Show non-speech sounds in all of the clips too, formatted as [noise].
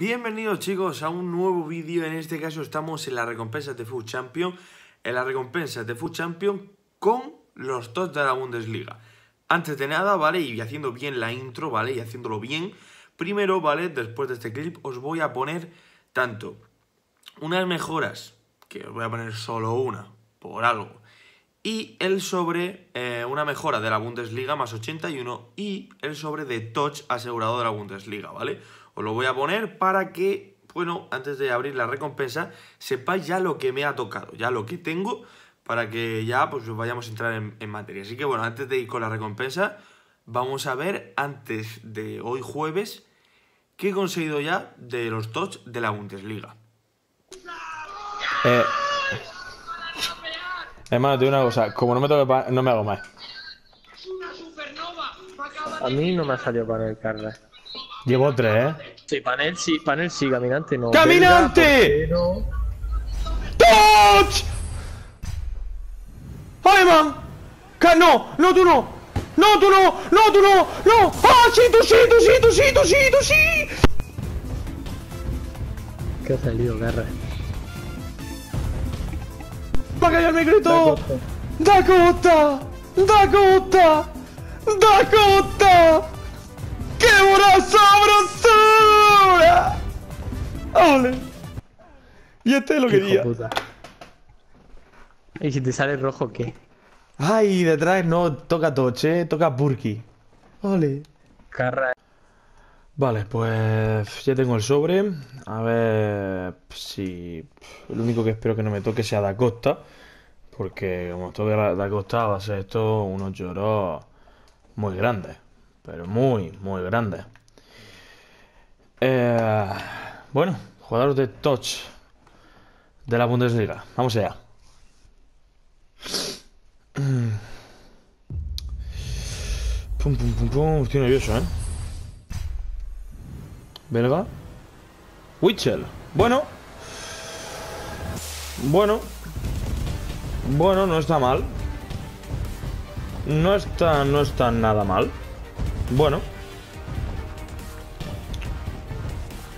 Bienvenidos chicos a un nuevo vídeo, en este caso estamos en las recompensas de Food Champion, en las recompensas de Food Champion con los TOTS de la Bundesliga. Antes de nada, ¿vale? Y haciendo bien la intro, ¿vale? Y haciéndolo bien, primero, ¿vale? Después de este clip os voy a poner tanto unas mejoras, que os voy a poner solo una, por algo, y el sobre eh, una mejora de la Bundesliga más 81 y el sobre de touch asegurado de la Bundesliga, ¿vale? Pues lo voy a poner para que, bueno, antes de abrir la recompensa, sepáis ya lo que me ha tocado, ya lo que tengo, para que ya pues vayamos a entrar en, materia. Así que bueno, antes de ir con la recompensa, vamos a ver antes de hoy jueves qué he conseguido ya de los touch de la Bundesliga. Eh, hermano, te digo una cosa, como no me toque no me hago más. A mí no me ha salido para el carnet Llevo tres, ¿eh? Sí, panel sí, panel sí, caminante no. ¡Caminante! ¡Touch! ¡Aleman! ¡No! ¡No, tú no! ¡No, tú no! ¡No, tú no! ¡No! ¡Ah, sí, tú sí, tú sí, tú sí, tú sí, ¿Qué ha salido, Garra? ¡Va a callar grito! ¡Dakota! ¡Dakota! ¡Dakota! ¡Dakota! pura sabrosura. ¡Ole! Y este es lo que quería. ¿Y si te sale rojo qué? Ay, detrás no toca Toche, toca Burki. Ole. Carra. Vale, pues ya tengo el sobre. A ver si. Lo único que espero que no me toque sea Da Costa. Porque como toque Da Costa va a ser esto unos lloros muy grandes pero muy, muy grande. Eh, bueno, jugadores de touch de la Bundesliga. Vamos allá. [clears throat] Pum, pum, pum, pum. Estoy nervioso, ¿eh? Belga. Wichel Bueno. Bueno. Bueno, no está mal. No está, no está nada mal. Bueno.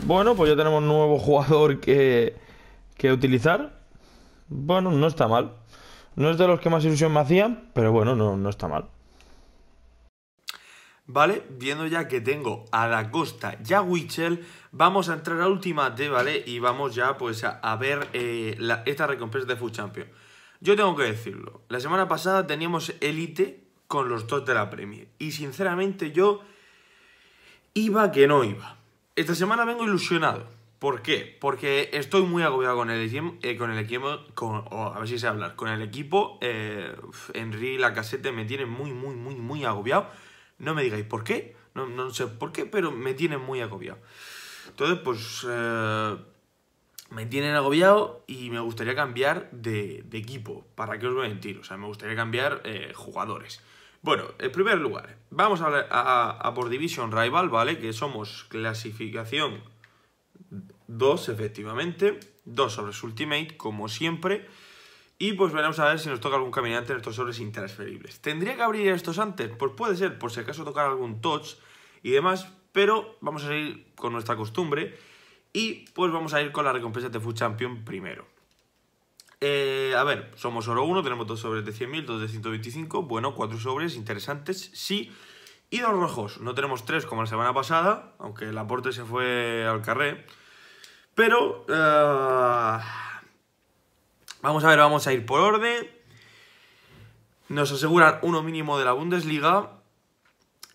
Bueno, pues ya tenemos un nuevo [laughs] jugador que, utilizar. Bueno, no está mal. No es de los que más ilusión me hacían, pero bueno, no, está mal. ¿Vale? Viendo ya que tengo a la Costa ya Wichel, vamos a entrar a última de ¿vale? Y vamos ya pues a, ver eh, esta recompensa de Food Champion. Yo tengo que decirlo, la semana pasada teníamos Elite con los dos de la Premier. Y sinceramente yo iba que no iba. Esta semana vengo ilusionado. ¿Por qué? Porque estoy muy agobiado con el equipo, eh, con el equipo, a ver si se habla. con el equipo, eh, Henry la casete me tiene muy, muy, muy, muy agobiado. No me digáis por qué, no, sé por qué, pero me tienen muy agobiado. Entonces, pues, eh, me tienen agobiado y me gustaría cambiar de, equipo, para qué os voy a mentir, o sea, me gustaría cambiar eh, jugadores. Bueno, en primer lugar, vamos a, por Division Rival, ¿vale? Que somos clasificación 2, efectivamente. 2 sobres Ultimate, como siempre. Y pues veremos a ver si nos toca algún caminante en estos sobres intransferibles. ¿Tendría que abrir estos antes? Pues puede ser, por si acaso tocar algún touch y demás. Pero vamos a seguir con nuestra costumbre. Y pues vamos a ir con la recompensa de Food Champion primero. Eh, a ver, somos oro uno, tenemos dos sobres de 100.000, dos de 125, bueno, cuatro sobres interesantes, sí. Y dos rojos, no tenemos tres como la semana pasada, aunque el aporte se fue al carré. Pero... Eh, vamos a ver, vamos a ir por orden. Nos aseguran uno mínimo de la Bundesliga.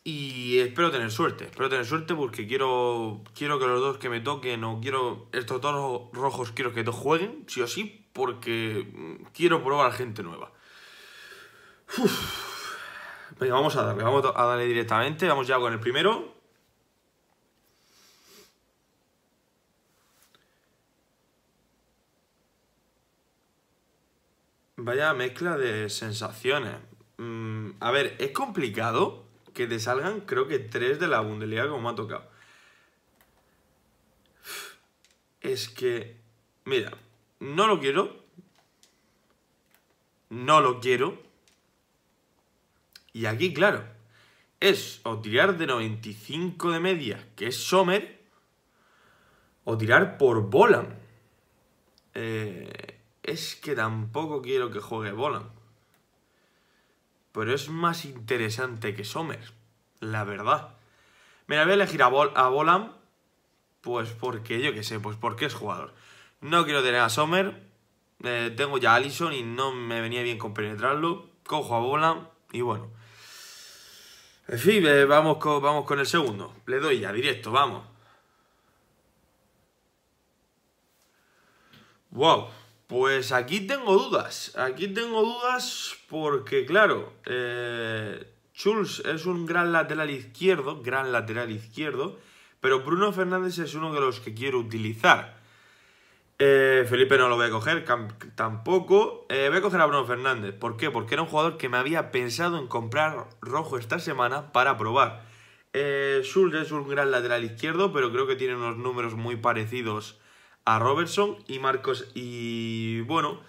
Y espero tener suerte, espero tener suerte porque quiero, quiero que los dos que me toquen o quiero estos dos rojos quiero que dos jueguen, sí o sí, porque mm, quiero probar gente nueva. Venga, vamos a darle, vamos a darle directamente. Vamos ya con el primero. Vaya mezcla de sensaciones. Mm, a ver, es complicado que te salgan, creo que tres de la bundelía como me ha tocado. Es que, mira, no lo quiero. No lo quiero. Y aquí, claro, es o tirar de 95 de media, que es Sommer, o tirar por Bolan. Eh, es que tampoco quiero que juegue Bolan. Pero es más interesante que Sommer, la verdad. Mira, voy a elegir a, Bol a Bolan, pues porque, yo qué sé, pues porque es jugador. No quiero tener a Sommer. Eh, tengo ya a Allison y no me venía bien con penetrarlo. Cojo a bola y bueno. En fin, eh, vamos, con, vamos con el segundo. Le doy ya, directo, vamos. Wow, pues aquí tengo dudas. Aquí tengo dudas porque, claro, eh, es un gran lateral izquierdo, gran lateral izquierdo, pero Bruno Fernández es uno de los que quiero utilizar. Eh, Felipe no lo voy a coger, tampoco. Eh, voy a coger a Bruno Fernández. ¿Por qué? Porque era un jugador que me había pensado en comprar rojo esta semana para probar. Eh, es un gran lateral izquierdo, pero creo que tiene unos números muy parecidos a Robertson y Marcos. Y bueno,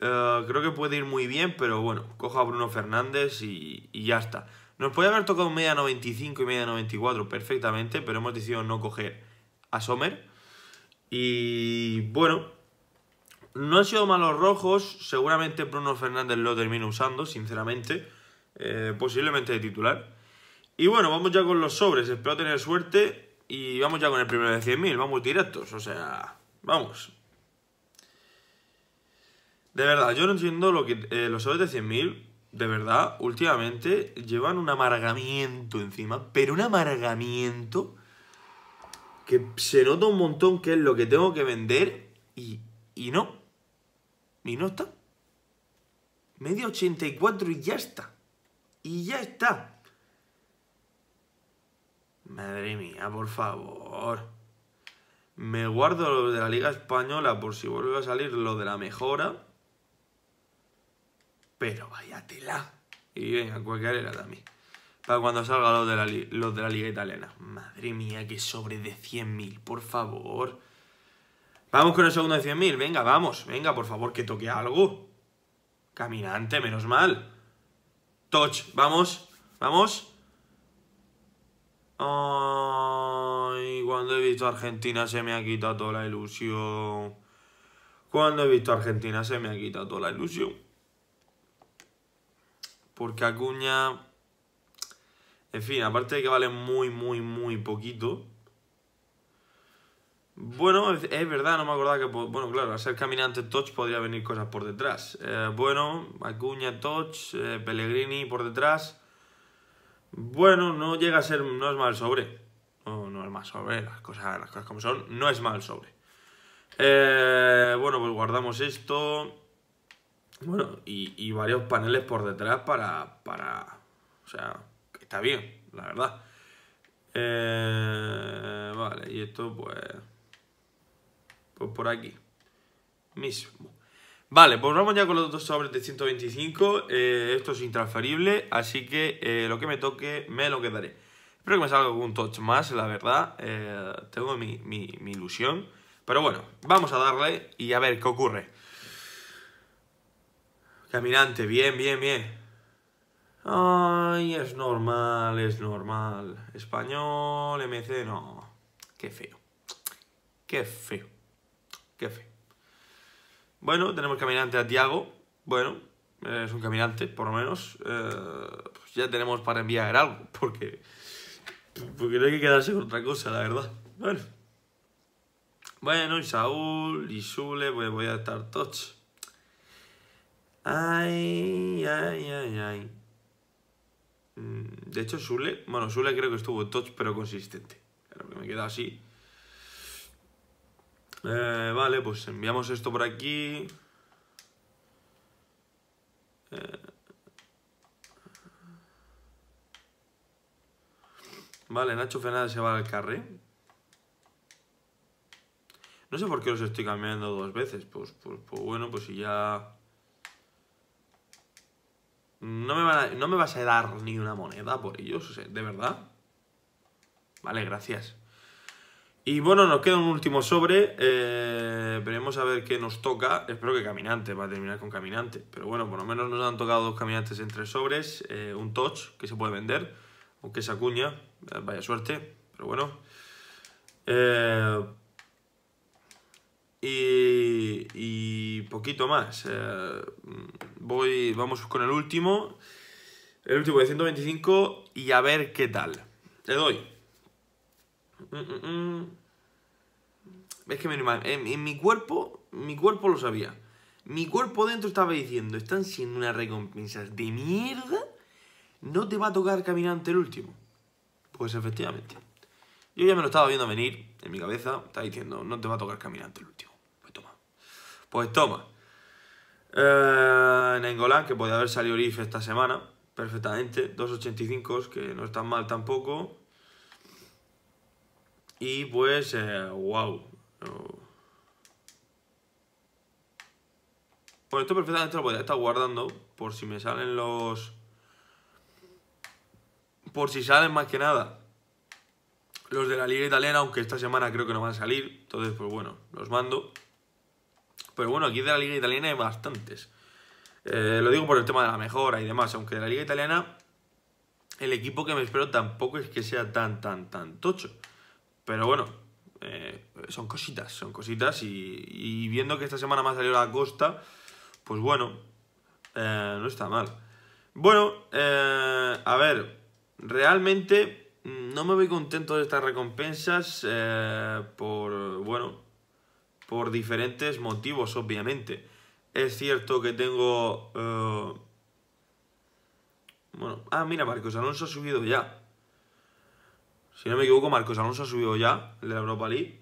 eh, creo que puede ir muy bien, pero bueno, cojo a Bruno Fernández y, y ya está. Nos puede haber tocado media 95 y media 94 perfectamente, pero hemos decidido no coger a Sommer. Y bueno, no han sido malos rojos. Seguramente Bruno Fernández lo termina usando, sinceramente. Eh, posiblemente de titular. Y bueno, vamos ya con los sobres. Espero tener suerte. Y vamos ya con el primero de 100.000. Vamos directos. O sea, vamos. De verdad, yo no entiendo lo que eh, los sobres de 100.000. De verdad, últimamente llevan un amargamiento encima. Pero un amargamiento que se nota un montón que es lo que tengo que vender y, no. Y no está. Medio 84 y ya está. Y ya está. Madre mía, por favor. Me guardo lo de la Liga Española por si vuelve a salir lo de la mejora. Pero váyatela. Y venga, cualquier era también para cuando salga los de la, Liga Italiana. Madre mía, que sobre de 100.000, por favor. Vamos con el segundo de 100.000, venga, vamos, venga, por favor, que toque algo. Caminante, menos mal. Touch, vamos, vamos. Ay, cuando he visto a Argentina se me ha quitado toda la ilusión. Cuando he visto a Argentina se me ha quitado toda la ilusión. Porque Acuña en fin, aparte de que vale muy, muy, muy poquito. Bueno, es, verdad, no me acordaba que... Bueno, claro, al ser caminante touch podría venir cosas por detrás. Eh, bueno, Acuña touch, eh, Pellegrini por detrás. Bueno, no llega a ser... no es mal sobre. No, no es mal sobre, las cosas, las como son. No es mal sobre. Eh, bueno, pues guardamos esto. Bueno, y, y, varios paneles por detrás para... para o sea bien, la verdad. Eh, vale, y esto pues, pues... por aquí. Mismo. Vale, pues vamos ya con los dos sobres de 125. Eh, esto es intransferible, así que eh, lo que me toque me lo quedaré. Espero que me salga algún touch más, la verdad. tengo mi, ilusión. Pero bueno, vamos a darle y a ver qué ocurre. Caminante, bien, bien, bien. Ay, es normal, es normal. Español, MC, no. Qué feo. Qué feo. Qué feo. Bueno, tenemos caminante a Tiago. Bueno, es un caminante, por lo menos. Eh, pues ya tenemos para enviar algo, porque, porque no hay que quedarse con otra cosa, la verdad. Bueno. Bueno, y Saúl, y Sule, pues voy a estar touch. Ay, ay, ay, ay. Mm, de hecho, Sule, bueno, Sule creo que estuvo touch, pero consistente. pero que me queda así. Eh, vale, pues enviamos esto por aquí. Eh, vale, Nacho Fernández se va al carré. No sé por qué los estoy cambiando dos veces. pues, pues, pues bueno, pues si ya... No me, vas a dar ni una moneda por ellos, o de verdad. Vale, gracias. Y bueno, nos queda un último sobre. Eh, veremos a ver qué nos toca. Espero que caminante, va a terminar con caminante. Pero bueno, por lo menos nos han tocado dos caminantes en tres sobres. Eh, un touch que se puede vender, aunque se acuña. Eh, vaya suerte, pero bueno. Eh, eh, y, poquito más. voy, vamos con el último. El último de 125 y a ver qué tal. te doy. Mm, mm, mm. Es que me en, mi cuerpo, mi cuerpo lo sabía. Mi cuerpo dentro estaba diciendo, están siendo unas recompensas de mierda. No te va a tocar caminante el último. Pues efectivamente. Yo ya me lo estaba viendo venir en mi cabeza. Estaba diciendo, no te va a tocar caminante el último. Pues toma. Eh, Nengolan, que podía haber salido IF esta semana, perfectamente. 2.85, que no están mal tampoco. Y pues, wow. Eh, bueno, pues esto perfectamente lo a estar guardando por si me salen los... Por si salen más que nada los de la liga italiana, aunque esta semana creo que no van a salir. Entonces, pues bueno, los mando. Pero bueno, aquí de la liga italiana hay bastantes. Eh, lo digo por el tema de la mejora y demás, aunque de la liga italiana el equipo que me espero tampoco es que sea tan, tan, tan tocho. Pero bueno, eh, son cositas, son cositas. Y, viendo que esta semana me ha salido la costa, pues bueno, eh, no está mal. Bueno, a ver, realmente mm, no me voy contento de estas recompensas por, bueno, por diferentes motivos, obviamente. Es cierto que tengo... Eh, bueno, ah, mira, Marcos Alonso ha subido ya. Si no me equivoco, Marcos Alonso ha subido ya, el de la Europa League.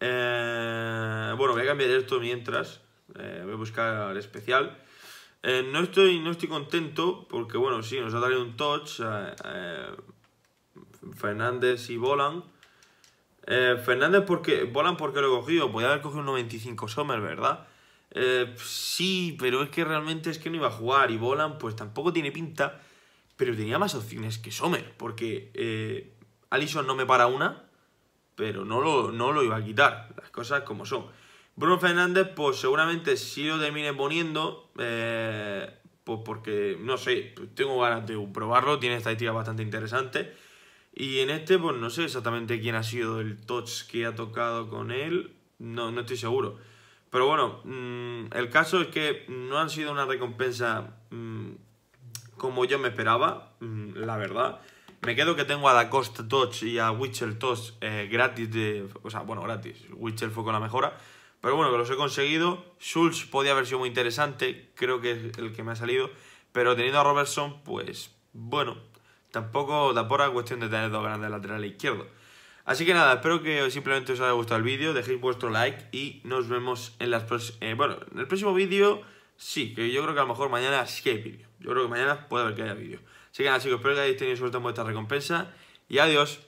Eh, bueno, voy a cambiar esto mientras. Eh, voy a buscar el especial. no, estoy, no estoy contento porque, bueno, sí, nos ha traído un touch. Fernández y Bolan. Eh, Fernández porque volan porque lo he cogido. Podría haber cogido un 95 Sommer, ¿verdad? Eh, sí, pero es que realmente es que no iba a jugar. Y volan, pues tampoco tiene pinta. Pero tenía más opciones que Sommer. Porque eh, no me para una. Pero no lo, no lo iba a quitar. Las cosas como son. Bruno Fernández, pues seguramente si lo termine poniendo. Eh, pues porque, no sé, pues tengo ganas de probarlo. Tiene estadísticas bastante interesantes. Y en este, pues no sé exactamente quién ha sido el touch que ha tocado con él. No, no estoy seguro. Pero bueno, mm, el caso es que no han sido una recompensa mm, como yo me esperaba, mm, la verdad. Me quedo que tengo a costa Touch y a Witcher Touch eh, gratis de... O sea, bueno, gratis. Witcher fue con la mejora. Pero bueno, que los he conseguido. Schultz podía haber sido muy interesante. Creo que es el que me ha salido. Pero teniendo a Robertson, pues bueno, Tampoco, por la cuestión de tener dos grandes laterales izquierdos. Así que nada, espero que simplemente os haya gustado el vídeo, dejéis vuestro like y nos vemos en las eh, bueno, en el próximo vídeo, sí, que yo creo que a lo mejor mañana sí hay vídeo. Yo creo que mañana puede haber que haya vídeo. Así que nada, chicos, espero que hayáis tenido suerte en vuestra recompensa y adiós.